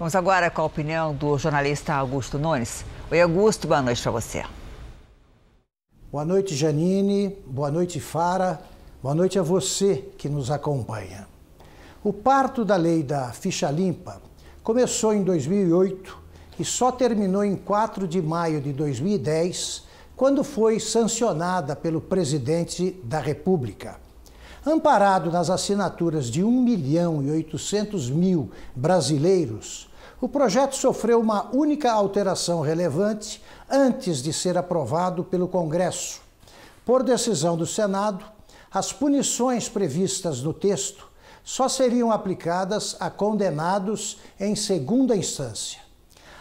Vamos agora com a opinião do jornalista Augusto Nunes. Oi, Augusto, boa noite para você. Boa noite, Janine. Boa noite, Fara. Boa noite a você que nos acompanha. O parto da lei da ficha limpa começou em 2008 e só terminou em 4 de maio de 2010, quando foi sancionada pelo presidente da República. Amparado nas assinaturas de 1 milhão e 800 mil brasileiros, o projeto sofreu uma única alteração relevante antes de ser aprovado pelo Congresso. Por decisão do Senado, as punições previstas no texto só seriam aplicadas a condenados em segunda instância.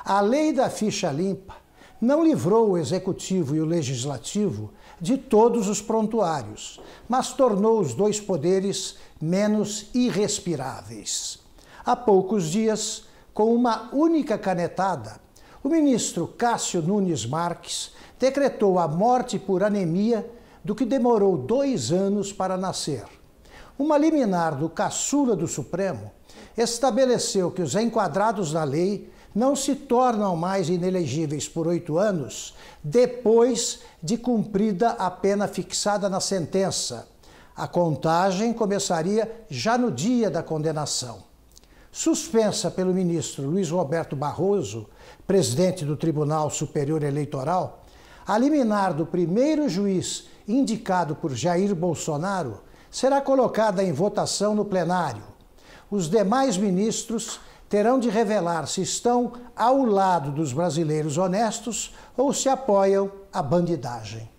A lei da ficha limpa não livrou o executivo e o legislativo de todos os prontuários, mas tornou os dois poderes menos irrespiráveis. Há poucos dias, com uma única canetada, o ministro Cássio Nunes Marques decretou a morte por anemia do que demorou dois anos para nascer. Uma liminar do caçula do Supremo estabeleceu que os enquadrados na lei não se tornam mais inelegíveis por oito anos depois de cumprida a pena fixada na sentença. A contagem começaria já no dia da condenação suspensa pelo ministro Luiz Roberto Barroso, presidente do Tribunal Superior Eleitoral, a liminar do primeiro juiz indicado por Jair Bolsonaro será colocada em votação no plenário. Os demais ministros terão de revelar se estão ao lado dos brasileiros honestos ou se apoiam a bandidagem.